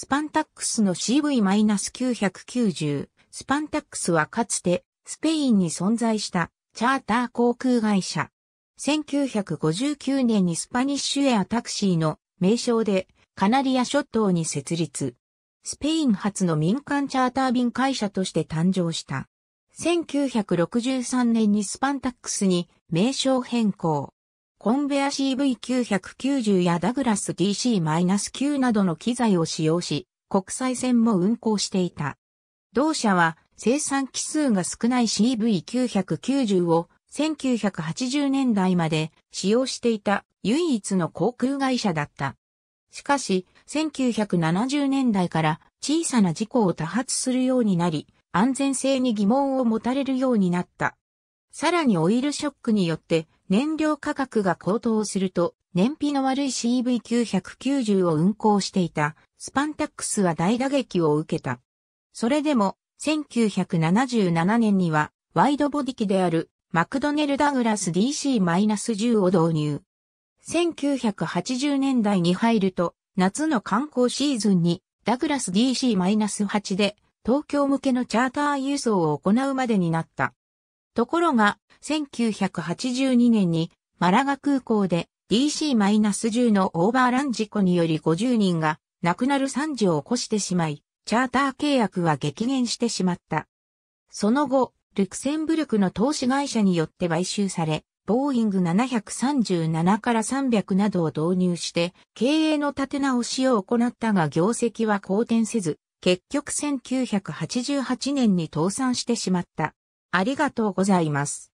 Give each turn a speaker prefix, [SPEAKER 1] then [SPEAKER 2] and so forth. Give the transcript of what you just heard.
[SPEAKER 1] スパ
[SPEAKER 2] ンタックスの CV-990。スパンタックスはかつてスペインに存在したチャーター航空会社。1959年にスパニッシュエアタクシーの名称でカナリア諸島に設立。スペイン初の民間チャーター便会社として誕生した。1963年にスパンタックスに名称変更。コンベア CV990 やダグラス DC-9 などの機材を使用し、国際線も運行していた。同社は生産機数が少ない CV990 を1980年代まで使用していた唯一の航空会社だった。しかし、1970年代から小さな事故を多発するようになり、安全性に疑問を持たれるようになった。さらにオイルショックによって燃料価格が高騰すると、燃費の悪い CV990 を運行していたスパンタックスは大打撃を受けた。それでも、1977年には、ワイドボディ機であるマクドネル・ダグラス DC-10 を導入。1980年代に入ると、夏の観光シーズンにダグラス DC-8 で東京向けのチャーター輸送を行うまでになった。ところが、1982年にマラガ空港で DC-10 のオーバーラン事故により50人が亡くなる惨事を起こしてしまい、チャーター契約は激減してしまった。その後、ルクセンブルクの投資会社によって買収され、ボーイング737から300などを導入して、経営の立て直しを行ったが業績は好転せず、結局1988年に倒産してしまった。
[SPEAKER 1] ありがとうございます。